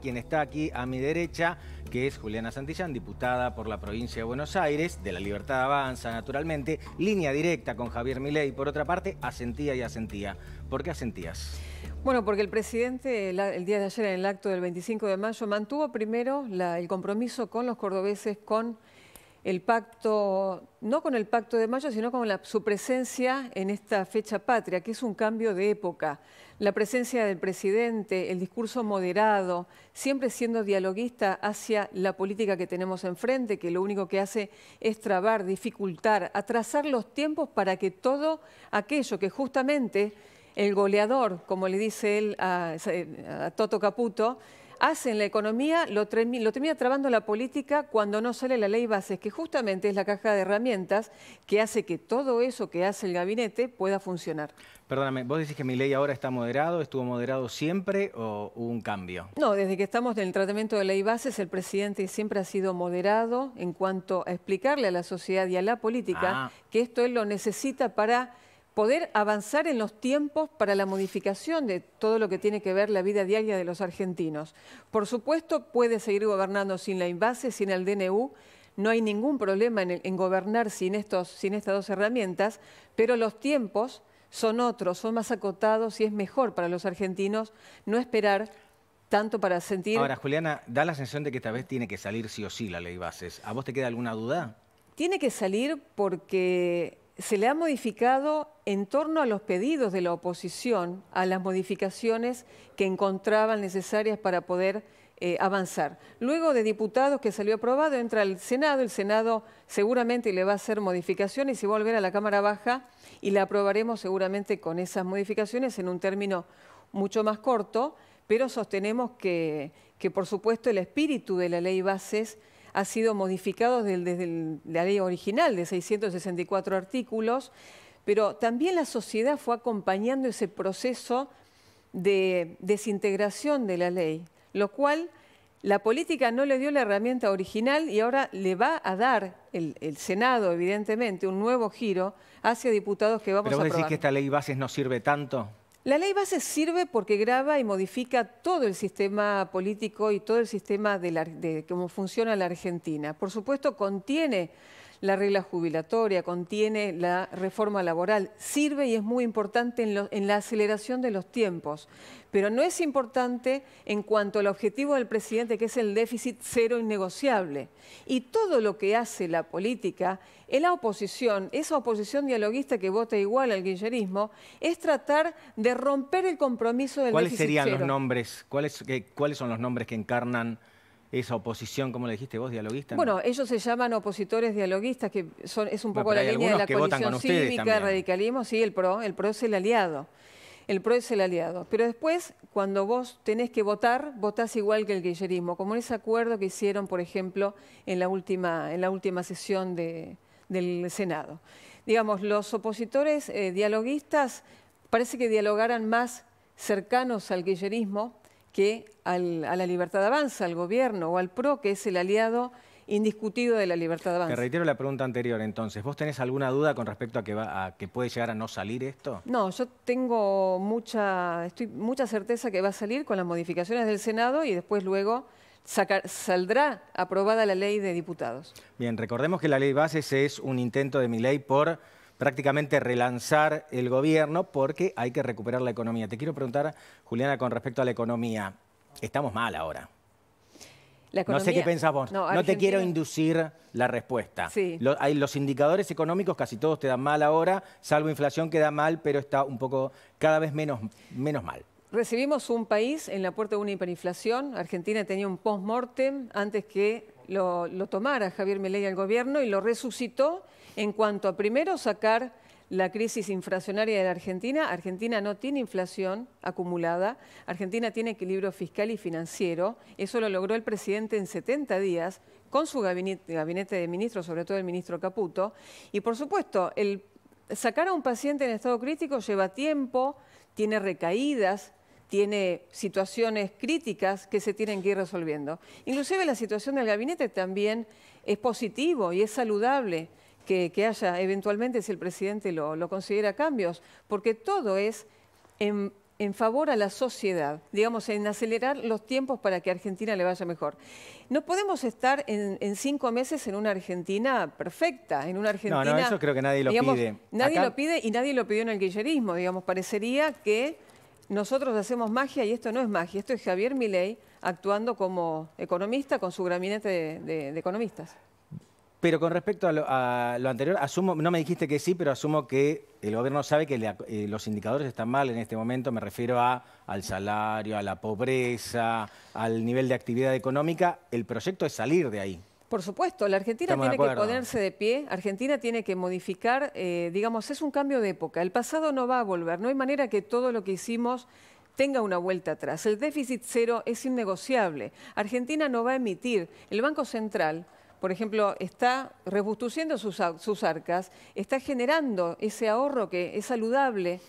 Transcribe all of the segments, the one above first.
quien está aquí a mi derecha, que es Juliana Santillán, diputada por la provincia de Buenos Aires, de la Libertad Avanza, naturalmente, línea directa con Javier Milei. Por otra parte, asentía y asentía. ¿Por qué asentías? Bueno, porque el presidente el día de ayer en el acto del 25 de mayo mantuvo primero el compromiso con los cordobeses, con el pacto, no con el pacto de mayo, sino con su presencia en esta fecha patria, que es un cambio de época. La presencia del presidente, el discurso moderado, siempre siendo dialoguista hacia la política que tenemos enfrente, que lo único que hace es trabar, dificultar, atrasar los tiempos para que todo aquello que justamente el goleador, como le dice él a, a Toto Caputo, hacen la economía, lo, lo, termina trabando la política cuando no sale la ley bases, que justamente es la caja de herramientas que hace que todo eso que hace el gabinete pueda funcionar. Perdóname, ¿vos decís que mi ley ahora está moderado? ¿Estuvo moderado siempre o hubo un cambio? No, desde que estamos en el tratamiento de ley bases, el presidente siempre ha sido moderado en cuanto a explicarle a la sociedad y a la política ah. que esto él lo necesita para poder avanzar en los tiempos para la modificación de todo lo que tiene que ver la vida diaria de los argentinos. Por supuesto, puede seguir gobernando sin la invase, sin el DNU. No hay ningún problema en, gobernar sin, estos, sin estas dos herramientas, pero los tiempos son otros, son más acotados y es mejor para los argentinos no esperar tanto para sentir... Ahora, Juliana, da la sensación de que esta vez tiene que salir sí o sí la ley bases. ¿A vos te queda alguna duda? Tiene que salir porque se le ha modificado en torno a los pedidos de la oposición, a las modificaciones que encontraban necesarias para poder eh, avanzar. Luego de diputados que salió aprobado, entra el Senado, el Senado seguramente le va a hacer modificaciones y va a volver a la Cámara Baja y la aprobaremos seguramente con esas modificaciones en un término mucho más corto, pero sostenemos que, que por supuesto el espíritu de la ley bases ha sido modificado desde, la ley original de 664 artículos, pero también la sociedad fue acompañando ese proceso de desintegración de la ley, lo cual la política no le dio la herramienta original y ahora le va a dar el, Senado, evidentemente, un nuevo giro hacia diputados que vamos ¿Pero vos que esta ley bases no sirve tanto? La ley base sirve porque graba y modifica todo el sistema político y todo el sistema de, de cómo funciona la Argentina. Por supuesto, contiene la regla jubilatoria, contiene la reforma laboral. Sirve y es muy importante en, la aceleración de los tiempos, pero no es importante en cuanto al objetivo del presidente, que es el déficit cero innegociable. Y todo lo que hace la política en la oposición, esa oposición dialoguista que vota igual al guillerismo, es tratar de romper el compromiso del ¿Cuáles serían los nombres? ¿Cuáles son los nombres que encarnan? esa oposición, como le dijiste vos, dialogista Bueno, ellos se llaman opositores dialoguistas, que son, es un poco la línea de la coalición cívica, radicalismo, sí, el PRO, el PRO es el aliado. El PRO es el aliado. Pero después, cuando vos tenés que votar, votás igual que el guillerismo, como en ese acuerdo que hicieron, por ejemplo, en la última, en la última sesión del Senado. Digamos, los opositores eh, dialoguistas parece que dialogaran más cercanos al guillerismo, que a la libertad avanza, al gobierno o al PRO, que es el aliado indiscutido de la libertad avanza. Te reitero la pregunta anterior, entonces. ¿Vos tenés alguna duda con respecto a que, va, a que puede llegar a no salir esto? No, yo tengo mucha, estoy, mucha certeza que va a salir con las modificaciones del Senado y después luego saldrá aprobada la ley de diputados. Bien, recordemos que la ley bases es un intento de mi ley por prácticamente relanzar el gobierno porque hay que recuperar la economía. Te quiero preguntar, Juliana, con respecto a la economía. Estamos mal ahora. no sé qué pensás vos. No, te quiero inducir la respuesta. Sí. Los, hay, los indicadores económicos casi todos te dan mal ahora, salvo inflación que da mal, pero está un poco cada vez menos, menos mal. Recibimos un país en la puerta de una hiperinflación. Argentina tenía un post-mortem antes que lo, tomara Javier Milei al gobierno y lo resucitó en cuanto a primero sacar la crisis inflacionaria de la Argentina, Argentina no tiene inflación acumulada, Argentina tiene equilibrio fiscal y financiero, eso lo logró el presidente en 70 días con su gabinete, de ministros, sobre todo el ministro Caputo, y por supuesto, sacar a un paciente en estado crítico lleva tiempo, tiene recaídas, tiene situaciones críticas que se tienen que ir resolviendo. Inclusive la situación del gabinete también es positivo y es saludable que, haya eventualmente, si el presidente lo, considera, cambios, porque todo es en, favor a la sociedad, digamos, en acelerar los tiempos para que Argentina le vaya mejor. No podemos estar en, en, cinco meses en una Argentina perfecta, en una Argentina... No, no, eso creo que nadie lo pide. Nadie lo pide y nadie lo pidió en el guillerismo, digamos, parecería que nosotros hacemos magia y esto no es magia, esto es Javier Milei actuando como economista con su gabinete de economistas. Pero con respecto a lo, anterior, asumo, no me dijiste que sí, pero asumo que el gobierno sabe que eh, los indicadores están mal en este momento, me refiero a, al salario, a la pobreza, al nivel de actividad económica. El proyecto es salir de ahí. Por supuesto, la Argentina tiene que ponerse de pie, Argentina tiene que modificar, eh, digamos, es un cambio de época, el pasado no va a volver, no hay manera que todo lo que hicimos tenga una vuelta atrás. El déficit cero es innegociable, Argentina no va a emitir, el Banco Central por ejemplo, está rebustuciendo sus, arcas, está generando ese ahorro que es saludable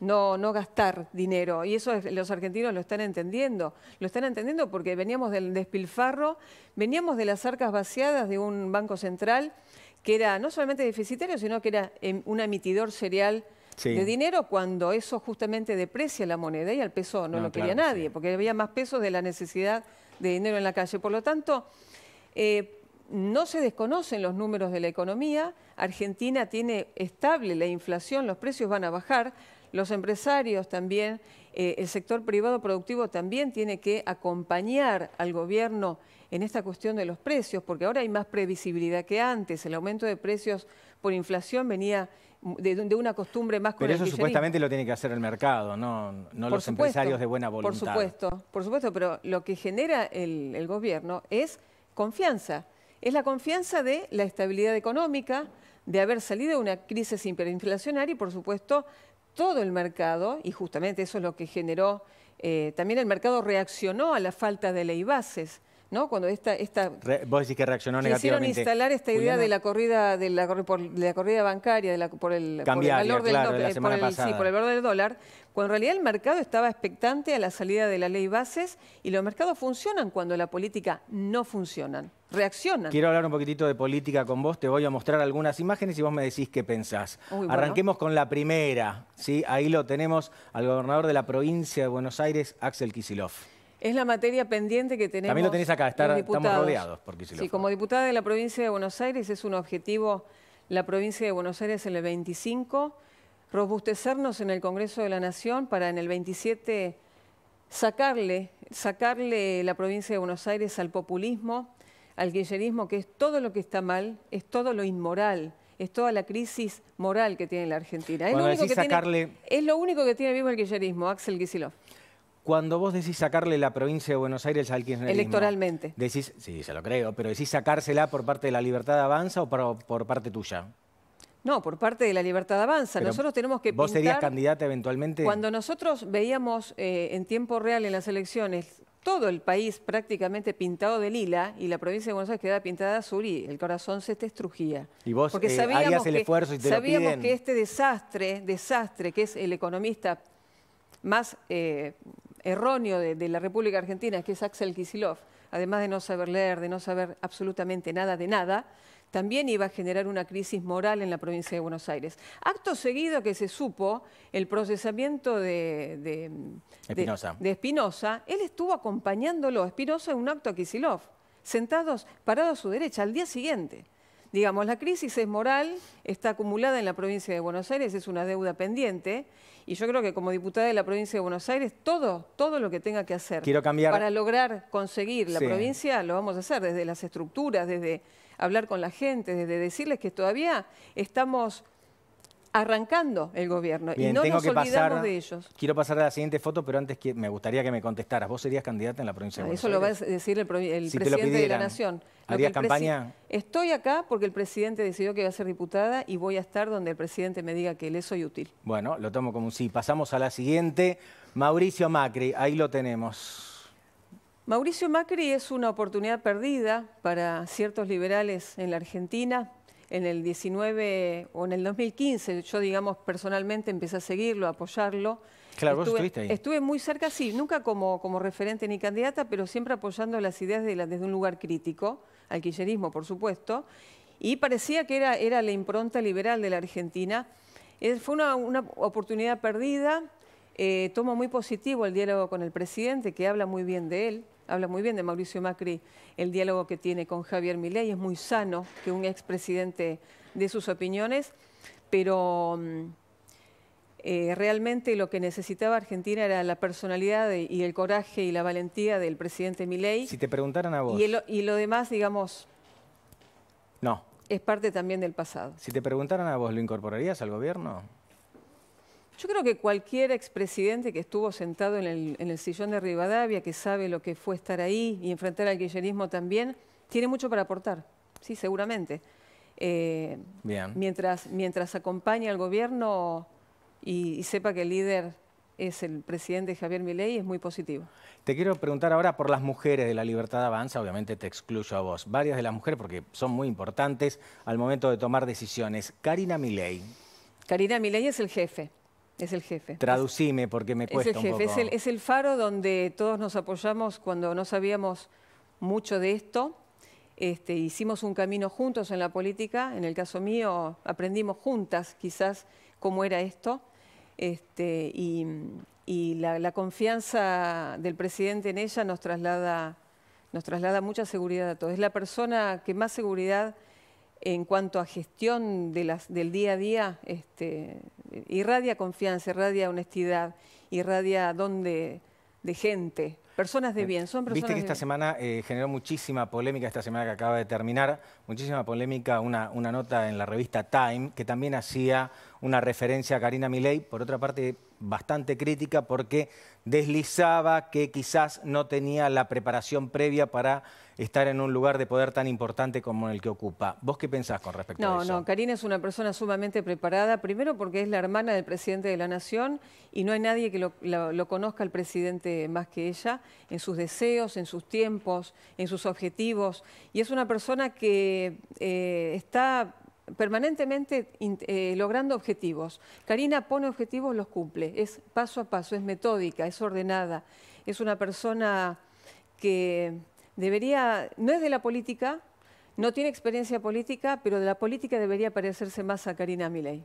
no, gastar dinero. Y eso los argentinos lo están entendiendo. Lo están entendiendo porque veníamos del despilfarro, veníamos de las arcas vaciadas de un banco central que era no solamente deficitario, sino que era em, un emitidor serial de dinero cuando eso justamente deprecia la moneda y al peso no, lo quería nadie, porque había más pesos de la necesidad de dinero en la calle. Por lo tanto, eh, no se desconocen los números de la economía, Argentina tiene estable la inflación, los precios van a bajar, los empresarios también, eh, el sector privado productivo también tiene que acompañar al gobierno en esta cuestión de los precios, porque ahora hay más previsibilidad que antes, el aumento de precios por inflación venía de, una costumbre más Pero eso supuestamente lo tiene que hacer el mercado, no, no los empresarios de buena voluntad. Por supuesto, por supuesto, pero lo que genera el, el gobierno es confianza es la confianza de la estabilidad económica, de haber salido de una crisis hiperinflacionaria y, por supuesto, todo el mercado, y justamente eso es lo que generó, eh, también el mercado reaccionó a la falta de ley bases. ¿No? Cuando esta, esta vos decís que reaccionó quisieron instalar esta idea de la corrida de la, corrida bancaria por, el, valor del dólar, eh, por el valor del dólar, cuando en realidad el mercado estaba expectante a la salida de la ley bases y los mercados funcionan cuando la política no funcionan reaccionan. Quiero hablar un poquitito de política con vos, te voy a mostrar algunas imágenes y vos me decís qué pensás. Arranquemos con la primera, ¿sí? ahí lo tenemos al gobernador de la provincia de Buenos Aires, Axel Kisilov. Es la materia pendiente que tenemos. También lo tenés acá, estamos rodeados por Kicillof. Sí, como diputada de la provincia de Buenos Aires es un objetivo la provincia de Buenos Aires en el 25, robustecernos en el Congreso de la Nación para en el 27 sacarle, sacarle la provincia de Buenos Aires al populismo, al kirchnerismo que es todo lo que está mal, es todo lo inmoral, es toda la crisis moral que tiene la Argentina. Es, lo único, que tiene, es lo único que tiene vivo el kirchnerismo, Axel Kicillof. Cuando vos decís sacarle la provincia de Buenos Aires al kirchnerismo... Electoralmente. Decís, sí, se lo creo, pero decís sacársela por parte de la libertad avanza o por, parte tuya. No, por parte de la libertad avanza. nosotros tenemos que. ¿Vos serías candidata eventualmente? Cuando nosotros veíamos eh, en tiempo real en las elecciones todo el país prácticamente pintado de lila y la provincia de Buenos Aires quedaba pintada azul y el corazón se te estrujía. Y vos Porque eh, sabíamos que, este desastre, desastre que es el economista más eh, erróneo de, la República Argentina, que es Axel Kisilov, además de no saber leer, de no saber absolutamente nada de nada, también iba a generar una crisis moral en la provincia de Buenos Aires. Acto seguido que se supo el procesamiento de, Espinosa. él estuvo acompañándolo, Espinosa, en un acto a Kisilov, sentados, parados a su derecha, al día siguiente. Digamos, la crisis es moral, está acumulada en la provincia de Buenos Aires, es una deuda pendiente, y yo creo que como diputada de la provincia de Buenos Aires, todo, todo lo que tenga que hacer para lograr conseguir la provincia, lo vamos a hacer desde las estructuras, desde hablar con la gente, desde decirles que todavía estamos arrancando el gobierno y no nos olvidamos de ellos. Quiero pasar a la siguiente foto, pero antes que, me gustaría que me contestaras. ¿Vos serías candidata en la provincia de ah, Buenos Eso lo va a decir el, presidente de la Nación. ¿Harías campaña? Estoy acá porque el presidente decidió que iba a ser diputada y voy a estar donde el presidente me diga que le soy útil. Bueno, lo tomo como un sí. Pasamos a la siguiente. Mauricio Macri, ahí lo tenemos. Mauricio Macri es una oportunidad perdida para ciertos liberales en la Argentina. En el 19 o en el 2015, yo digamos personalmente empecé a seguirlo, a apoyarlo. Claro, vos estuviste ahí. Estuve muy cerca, sí, nunca como, referente ni candidata, pero siempre apoyando las ideas de desde un lugar crítico, al por supuesto. Y parecía que era, era la impronta liberal de la Argentina. Eh, fue una, oportunidad perdida, eh, tomo muy positivo el diálogo con el presidente, que habla muy bien de él habla muy bien de Mauricio Macri, el diálogo que tiene con Javier Milei, es muy sano que un expresidente dé sus opiniones, pero mm, eh, realmente lo que necesitaba Argentina era la personalidad y el coraje y la valentía del presidente Milei. Si te preguntaran a vos. Y, y lo demás, digamos... No. Es parte también del pasado. Si te preguntaran a vos, ¿lo incorporarías al gobierno? Yo creo que cualquier expresidente que estuvo sentado en el, sillón de Rivadavia, que sabe lo que fue estar ahí y enfrentar al kirchnerismo también, tiene mucho para aportar, sí, seguramente. Eh, mientras, mientras acompañe al gobierno y, sepa que el líder es el presidente Javier Milei, es muy positivo. Te quiero preguntar ahora por las mujeres de la Libertad Avanza, obviamente te excluyo a vos, varias de las mujeres porque son muy importantes al momento de tomar decisiones. Karina Milei. Karina Milei es el jefe. Es el jefe. Traducime porque me cuesta es el jefe, Es el, es el faro donde todos nos apoyamos cuando no sabíamos mucho de esto. Este, hicimos un camino juntos en la política, en el caso mío aprendimos juntas quizás cómo era esto, este, y, la, confianza del presidente en ella nos traslada, nos traslada mucha seguridad a todos. Es la persona que más seguridad en cuanto a gestión del día a día este, irradia confianza, irradia honestidad, irradia don de, gente. Personas de eh, bien, son personas Viste que esta semana eh, generó muchísima polémica, esta semana que acaba de terminar, muchísima polémica una, una nota en la revista Time que también hacía una referencia a Karina Milei. Por otra parte, bastante crítica porque deslizaba que quizás no tenía la preparación previa para estar en un lugar de poder tan importante como el que ocupa. ¿Vos qué pensás con respecto a eso? No, no, Karina es una persona sumamente preparada, primero porque es la hermana del presidente de la Nación y no hay nadie que lo, conozca al presidente más que ella, en sus deseos, en sus tiempos, en sus objetivos. Y es una persona que eh, está permanentemente eh, logrando objetivos. Karina pone objetivos, los cumple. Es paso a paso, es metódica, es ordenada. Es una persona que debería, no es de la política, no tiene experiencia política, pero de la política debería parecerse más a Karina Milei.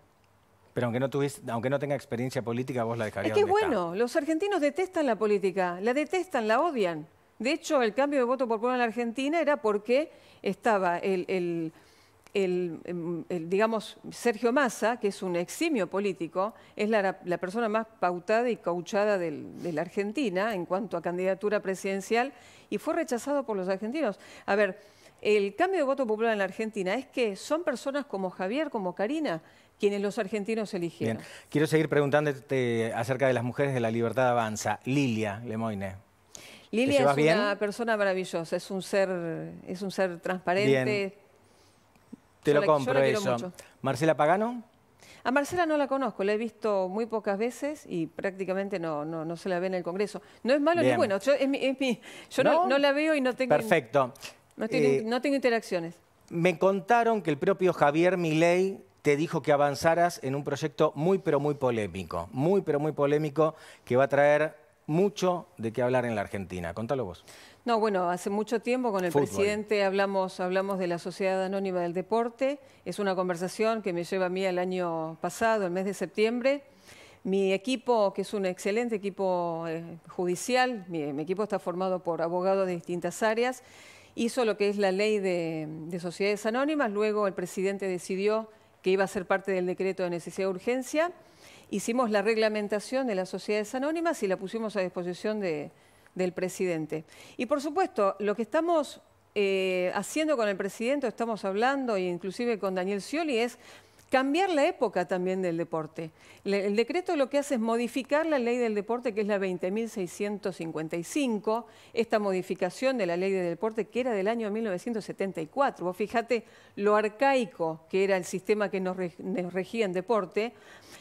Pero aunque no, aunque no tenga experiencia política, vos la dejarías. Es que es bueno, los argentinos detestan la política, la detestan, la odian. De hecho, el cambio de voto por pueblo en la Argentina era porque estaba el Em, el, digamos, Sergio Massa, que es un eximio político, es la, persona más pautada y cauchada de la Argentina en cuanto a candidatura presidencial y fue rechazado por los argentinos. A ver, el cambio de voto popular en la Argentina es que son personas como Javier, como Karina, quienes los argentinos eligieron. Bien. Quiero seguir preguntándote acerca de las mujeres de la libertad avanza. Lilia Lemoine. Lilia es una persona maravillosa, es un ser, es un ser transparente. Te lo compro eso. Marcela Pagano. A Marcela no la conozco, la he visto muy pocas veces y prácticamente no, no, se la ve en el Congreso. No es malo ni bueno, yo, No, la veo y no tengo... Perfecto. No tengo, eh, no tengo interacciones. Me contaron que el propio Javier Milei te dijo que avanzaras en un proyecto muy pero muy polémico, muy pero muy polémico que va a traer mucho de qué hablar en la Argentina. Contalo vos. No, bueno, hace mucho tiempo con el presidente hablamos, hablamos de la Sociedad Anónima del Deporte. Es una conversación que me lleva a mí el año pasado, el mes de septiembre. Mi equipo, que es un excelente equipo eh, judicial, mi, equipo está formado por abogados de distintas áreas, hizo lo que es la ley de, de, sociedades anónimas, luego el presidente decidió que iba a ser parte del decreto de necesidad de urgencia, hicimos la reglamentación de las sociedades anónimas y la pusimos a disposición de, del presidente. Y por supuesto, lo que estamos eh, haciendo con el presidente, estamos hablando, e inclusive con Daniel Scioli, es cambiar la época también del deporte. el decreto lo que hace es modificar la ley del deporte, que es la 20.655, esta modificación de la ley del deporte que era del año 1974. Vos fíjate lo arcaico que era el sistema que nos regía en deporte.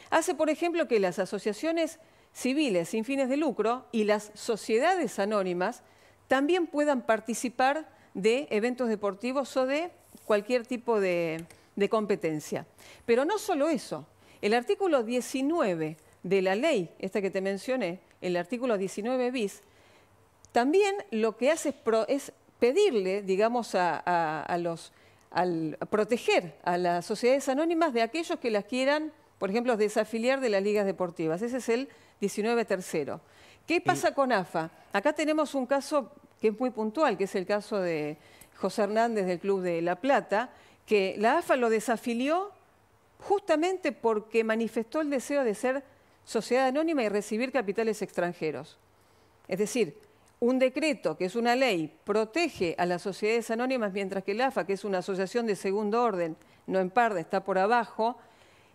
Hace, por ejemplo, que las asociaciones civiles sin fines de lucro y las sociedades anónimas también puedan participar de eventos deportivos o de cualquier tipo de, competencia. Pero no solo eso, el artículo 19 de la ley, esta que te mencioné, el artículo 19 bis, también lo que hace es, pedirle, digamos, a, los, al, a proteger a las sociedades anónimas de aquellos que las quieran, por ejemplo, desafiliar de las ligas deportivas. Ese es el 19 tercero. ¿Qué pasa con AFA? Acá tenemos un caso que es muy puntual, que es el caso de José Hernández del Club de La Plata, que la AFA lo desafilió justamente porque manifestó el deseo de ser sociedad anónima y recibir capitales extranjeros. Es decir, un decreto, que es una ley, protege a las sociedades anónimas, mientras que la AFA, que es una asociación de segundo orden, no en parda, está por abajo,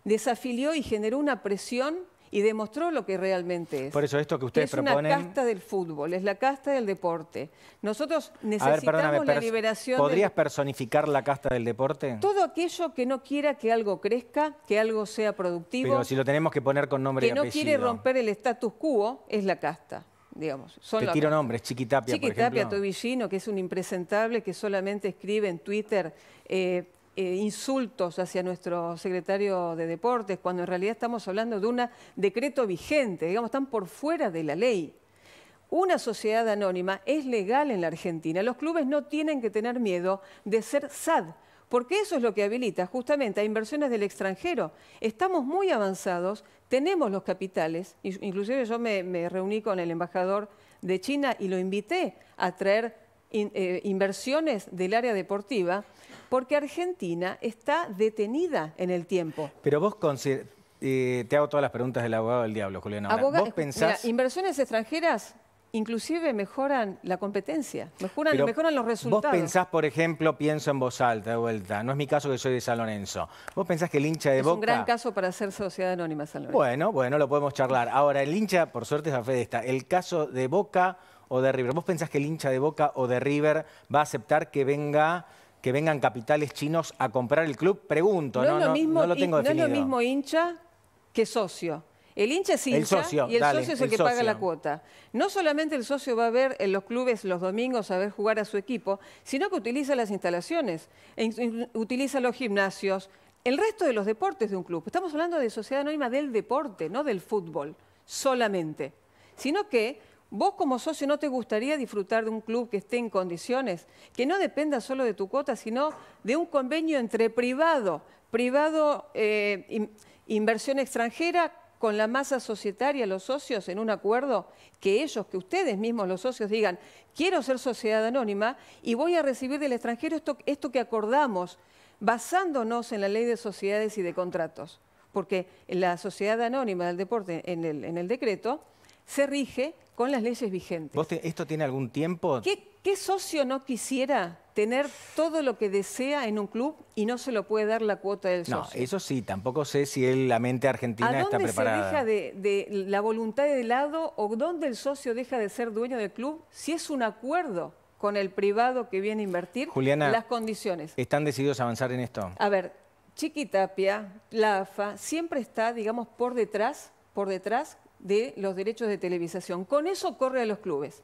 desafilió y generó una presión y demostró lo que realmente es. Por eso esto que ustedes es proponen... Es una casta del fútbol, es la casta del deporte. Nosotros necesitamos la liberación... ¿Podrías personificar la casta del deporte? Todo aquello que no quiera que algo crezca, que algo sea productivo... Pero si lo tenemos que poner con nombre y Que no quiere romper el status quo, es la casta. Digamos, Te tiro nombres, Chiquitapia, Chiquitapia, Tobillino, que es un impresentable que solamente escribe en Twitter eh, eh, insultos hacia nuestro secretario de Deportes, cuando en realidad estamos hablando de un decreto vigente, digamos, están por fuera de la ley. Una sociedad anónima es legal en la Argentina. Los clubes no tienen que tener miedo de ser SAD, porque eso es lo que habilita justamente a inversiones del extranjero. Estamos muy avanzados, tenemos los capitales, inclusive yo me, me reuní con el embajador de China y lo invité a traer eh, inversiones del área deportiva, porque Argentina está detenida en el tiempo. Pero vos eh, te hago todas las preguntas del abogado del diablo, Julián. Ahora, ¿Vos pensás... Mira, inversiones extranjeras inclusive mejoran la competencia, mejoran, los resultados. Vos pensás, por ejemplo, pienso en voz alta de vuelta, no es mi caso que soy de San Lorenzo, vos pensás que el hincha de Boca... Es un gran caso para ser sociedad anónima, San Lorenzo. Bueno, bueno, lo podemos charlar. Ahora, el hincha, por suerte, es fe de esta. El caso de Boca o de River. ¿Vos pensás que el hincha de Boca o de River va a aceptar que venga que vengan capitales chinos a comprar el club? Pregunto, no, no, lo, es lo mismo hincha que socio. El hincha es hincha y el socio es el, que paga la cuota. No solamente el socio va a ver en los clubes los domingos a ver jugar a su equipo, sino que utiliza las instalaciones, e utiliza los gimnasios, el resto de los deportes de un club. Estamos hablando de sociedad anónima del deporte, no del fútbol solamente, sino que ¿Vos como socio no te gustaría disfrutar de un club que esté en condiciones, que no dependa solo de tu cuota, sino de un convenio entre privado, privado, eh, inversión extranjera con la masa societaria, los socios, en un acuerdo que ellos, que ustedes mismos los socios digan, quiero ser sociedad anónima y voy a recibir del extranjero esto, que acordamos, basándonos en la ley de sociedades y de contratos? Porque la sociedad anónima del deporte en el decreto se rige con las leyes vigentes. ¿Esto tiene algún tiempo? ¿Qué, socio no quisiera tener todo lo que desea en un club y no se lo puede dar la cuota del socio? No, eso sí, tampoco sé si la mente argentina está preparada. ¿Dónde se deja de, la voluntad de lado o dónde el socio deja de ser dueño del club si es un acuerdo con el privado que viene a invertir las condiciones? ¿Están decididos a avanzar en esto? A ver, Chiquitapia, la AFA, siempre está, digamos, por detrás, por detrás de los derechos de televisación. Con eso corre a los clubes.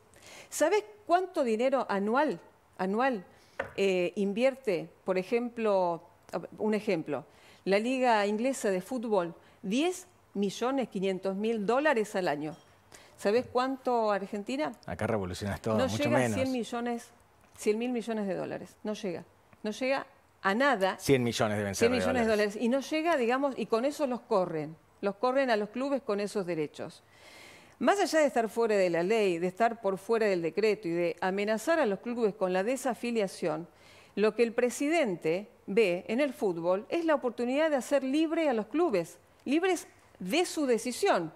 ¿Sabes cuánto dinero anual, anual eh, invierte, por ejemplo, un ejemplo, la Liga Inglesa de Fútbol? 10 millones 500 mil dólares al año. ¿Sabes cuánto Argentina? Acá revolucionas todo, no mucho llega menos. 100 millones, 100 mil millones de dólares. No llega. No llega a nada. 100 millones de ser 100 millones de dólares. dólares. Y no llega, digamos, y con eso los corren. Los corren a los clubes con esos derechos. Más allá de estar fuera de la ley, de estar por fuera del decreto y de amenazar a los clubes con la desafiliación, lo que el presidente ve en el fútbol es la oportunidad de hacer libre a los clubes, libres de su decisión.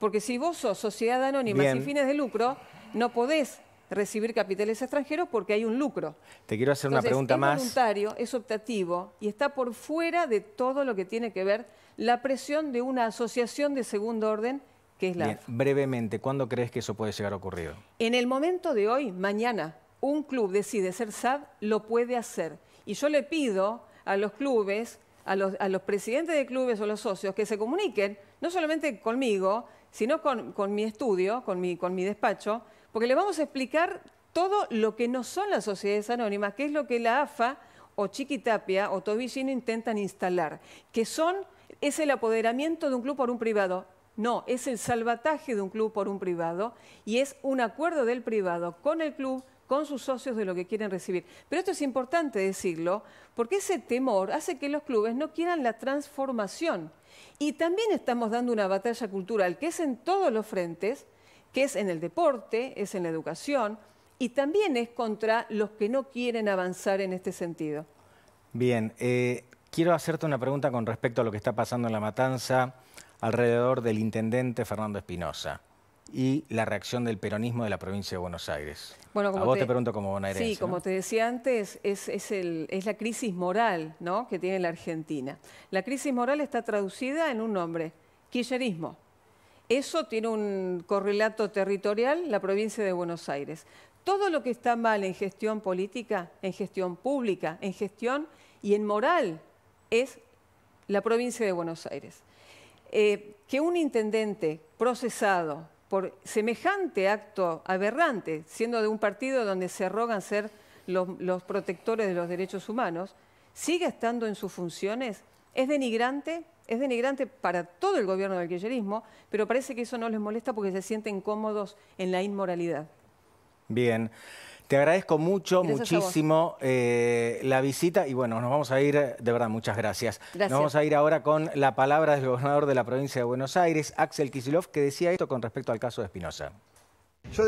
Porque si vos sos sociedad anónima sin fines de lucro, no podés recibir capitales extranjeros porque hay un lucro. Te quiero hacer una pregunta más. Es voluntario, es optativo y está por fuera de todo lo que tiene que ver la presión de una asociación de segundo orden que es la Brevemente, ¿cuándo crees que eso puede llegar a ocurrir? En el momento de hoy, mañana, un club decide ser SAD, lo puede hacer. Y yo le pido a los clubes, a los, presidentes de clubes o los socios que se comuniquen, no solamente conmigo, sino con, mi estudio, con mi despacho, porque le vamos a explicar todo lo que no son las sociedades anónimas, que es lo que la AFA o Chiquitapia o Tobillino intentan instalar, que son, es el apoderamiento de un club por un privado. No, es el salvataje de un club por un privado y es un acuerdo del privado con el club, con sus socios de lo que quieren recibir. Pero esto es importante decirlo porque ese temor hace que los clubes no quieran la transformación. Y también estamos dando una batalla cultural que es en todos los frentes que es en el deporte, es en la educación y también es contra los que no quieren avanzar en este sentido. Bien, eh, quiero hacerte una pregunta con respecto a lo que está pasando en la matanza alrededor del intendente Fernando Espinosa y la reacción del peronismo de la provincia de Buenos Aires. Bueno, como a vos te, pregunto como bonaerense. Sí, como te decía antes, es, la crisis moral que tiene la Argentina. La crisis moral está traducida en un nombre, quillerismo. Eso tiene un correlato territorial, la provincia de Buenos Aires. Todo lo que está mal en gestión política, en gestión pública, en gestión y en moral es la provincia de Buenos Aires. Eh, que un intendente procesado por semejante acto aberrante, siendo de un partido donde se arrogan ser los, los protectores de los derechos humanos, siga estando en sus funciones, es denigrante es denigrante para todo el gobierno del kirchnerismo, pero parece que eso no les molesta porque se sienten cómodos en la inmoralidad. Bien. Te agradezco mucho, muchísimo eh, la visita y bueno, nos vamos a ir, de verdad, muchas gracias. Nos vamos a ir ahora con la palabra del gobernador de la provincia de Buenos Aires, Axel Kisilov, que decía esto con respecto al caso de Espinosa.